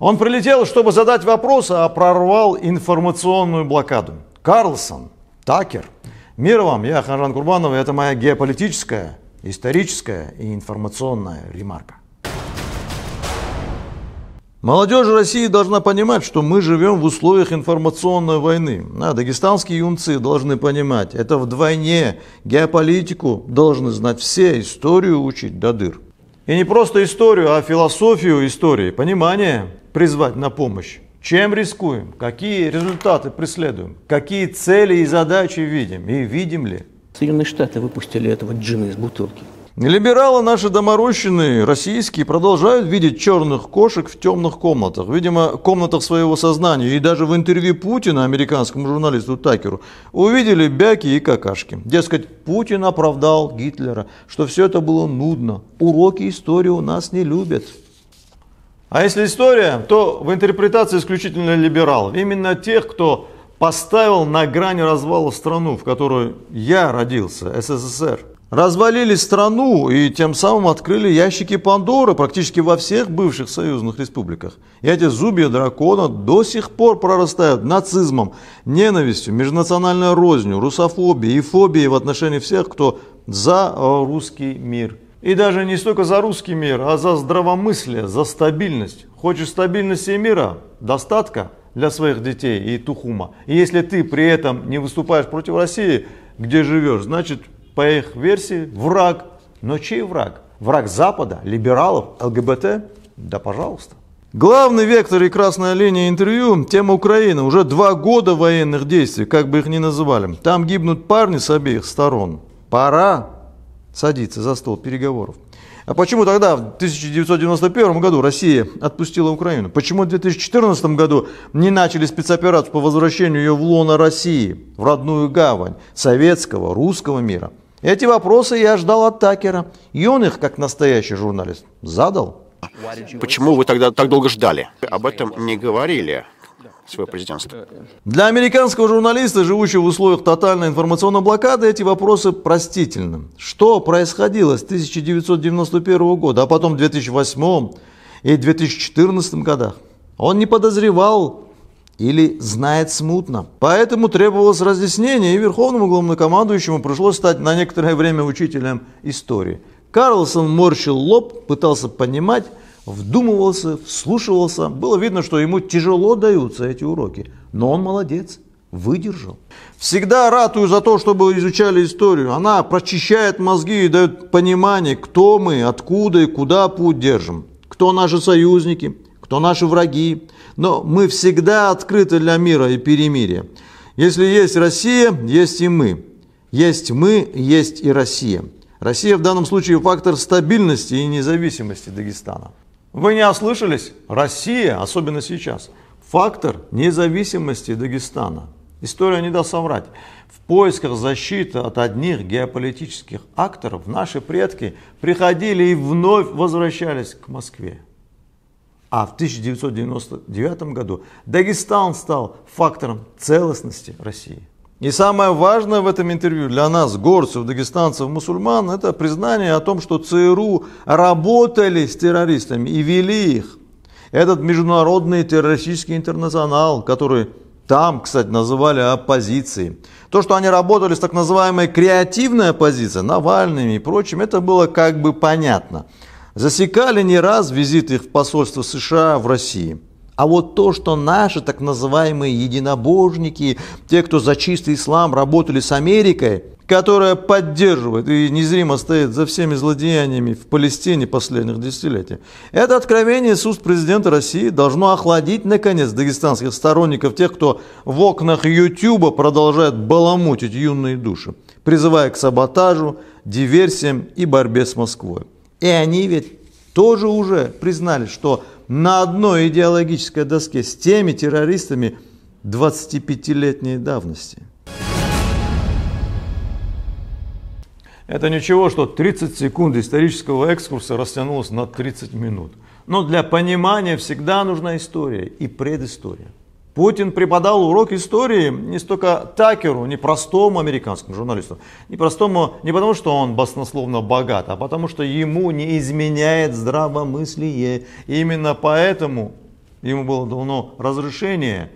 Он прилетел, чтобы задать вопрос, а прорвал информационную блокаду. Карлсон, Такер, мир вам, я Ханжан Курбанов, и это моя геополитическая, историческая и информационная ремарка. Молодежь России должна понимать, что мы живем в условиях информационной войны. А дагестанские юнцы должны понимать, это вдвойне геополитику должны знать все, историю учить до дыр. И не просто историю, а философию истории, понимание призвать на помощь. Чем рискуем, какие результаты преследуем, какие цели и задачи видим и видим ли. Соединенные Штаты выпустили этого джина из бутылки. Либералы наши доморощенные, российские, продолжают видеть черных кошек в темных комнатах, видимо, комнатах своего сознания. И даже в интервью Путина, американскому журналисту Такеру, увидели бяки и какашки. Дескать, Путин оправдал Гитлера, что все это было нудно. Уроки истории у нас не любят. А если история, то в интерпретации исключительно либерал, Именно тех, кто поставил на грани развала страну, в которой я родился, СССР развалили страну и тем самым открыли ящики Пандоры практически во всех бывших союзных республиках. И эти зубья дракона до сих пор прорастают нацизмом, ненавистью, межнациональной рознью, русофобией и фобией в отношении всех, кто за э, русский мир. И даже не столько за русский мир, а за здравомыслие, за стабильность. Хочешь стабильности мира, достатка для своих детей и тухума. И если ты при этом не выступаешь против России, где живешь, значит по их версии, враг. Но чей враг? Враг Запада, либералов, ЛГБТ? Да пожалуйста. Главный вектор и красная линия интервью – тема Украины. Уже два года военных действий, как бы их ни называли. Там гибнут парни с обеих сторон. Пора садиться за стол переговоров. А почему тогда, в 1991 году, Россия отпустила Украину? Почему в 2014 году не начали спецоперацию по возвращению ее в лоно России, в родную гавань советского, русского мира? Эти вопросы я ждал от Такера, и он их, как настоящий журналист, задал. Почему вы тогда так долго ждали? Об этом не говорили свое президентство. Для американского журналиста, живущего в условиях тотальной информационной блокады, эти вопросы простительны. Что происходило с 1991 года, а потом 2008 и 2014 годах? Он не подозревал или знает смутно. Поэтому требовалось разъяснение, и верховному главнокомандующему пришлось стать на некоторое время учителем истории. Карлсон морщил лоб, пытался понимать, вдумывался, вслушивался. Было видно, что ему тяжело даются эти уроки, но он молодец, выдержал. Всегда ратую за то, чтобы изучали историю. Она прочищает мозги и дает понимание, кто мы, откуда и куда путь держим, кто наши союзники, кто наши враги, но мы всегда открыты для мира и перемирия. Если есть Россия, есть и мы. Есть мы, есть и Россия. Россия в данном случае фактор стабильности и независимости Дагестана. Вы не ослышались? Россия, особенно сейчас, фактор независимости Дагестана. История не даст соврать. В поисках защиты от одних геополитических акторов наши предки приходили и вновь возвращались к Москве. А в 1999 году Дагестан стал фактором целостности России. И самое важное в этом интервью для нас, горцев, дагестанцев, мусульман, это признание о том, что ЦРУ работали с террористами и вели их. Этот международный террористический интернационал, который там, кстати, называли оппозицией. То, что они работали с так называемой креативной оппозицией, Навальными и прочим, это было как бы понятно засекали не раз визиты их в посольство США в России. А вот то, что наши так называемые единобожники, те, кто за чистый ислам работали с Америкой, которая поддерживает и незримо стоит за всеми злодеяниями в Палестине последних десятилетий. Это откровение с уст президента России должно охладить, наконец, дагестанских сторонников, тех, кто в окнах Ютуба продолжает баламутить юные души, призывая к саботажу, диверсиям и борьбе с Москвой. И они ведь тоже уже признали, что на одной идеологической доске с теми террористами 25-летней давности. Это ничего, что 30 секунд исторического экскурса растянулось на 30 минут. Но для понимания всегда нужна история и предыстория. Путин преподал урок истории не столько Такеру, не простому американскому журналисту, не простому не потому, что он баснословно богат, а потому, что ему не изменяет здравомыслие. И именно поэтому ему было давно разрешение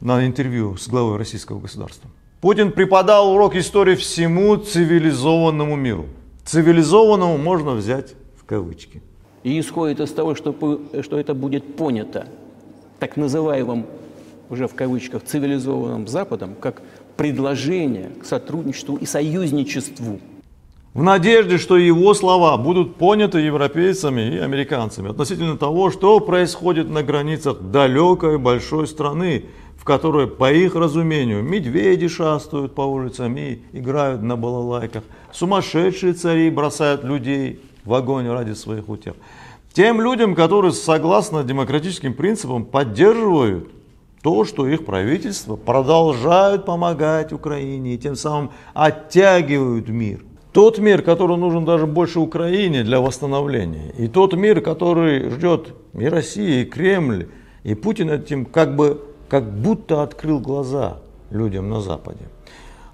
на интервью с главой российского государства. Путин преподал урок истории всему цивилизованному миру. Цивилизованному можно взять в кавычки. И исходит из того, что, что это будет понято так называемым, уже в кавычках, цивилизованным Западом, как предложение к сотрудничеству и союзничеству. В надежде, что его слова будут поняты европейцами и американцами относительно того, что происходит на границах далекой большой страны, в которой, по их разумению, медведи шастают по улицам и играют на балалайках, сумасшедшие цари бросают людей в огонь ради своих утех тем людям, которые согласно демократическим принципам поддерживают то, что их правительство продолжают помогать Украине и тем самым оттягивают мир. Тот мир, который нужен даже больше Украине для восстановления, и тот мир, который ждет и Россия, и Кремль, и Путин этим как бы как будто открыл глаза людям на Западе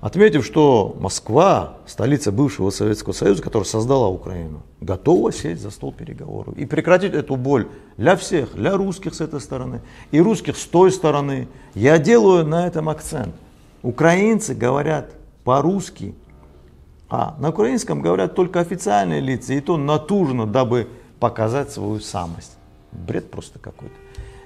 отметив, что Москва, столица бывшего Советского Союза, которая создала Украину, готова сесть за стол переговоров и прекратить эту боль для всех, для русских с этой стороны и русских с той стороны. Я делаю на этом акцент. Украинцы говорят по-русски, а на украинском говорят только официальные лица, и то натужно, дабы показать свою самость. Бред просто какой-то.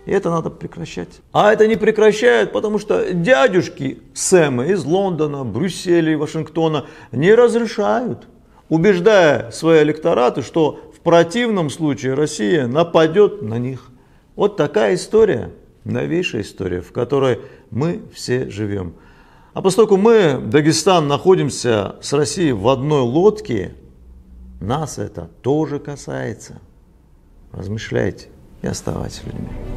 И это надо прекращать. А это не прекращают, потому что дядюшки Сэмы из Лондона, Брюсселя и Вашингтона не разрешают, убеждая свои электораты, что в противном случае Россия нападет на них. Вот такая история, новейшая история, в которой мы все живем. А поскольку мы, Дагестан, находимся с Россией в одной лодке, нас это тоже касается. Размышляйте и оставайтесь людьми.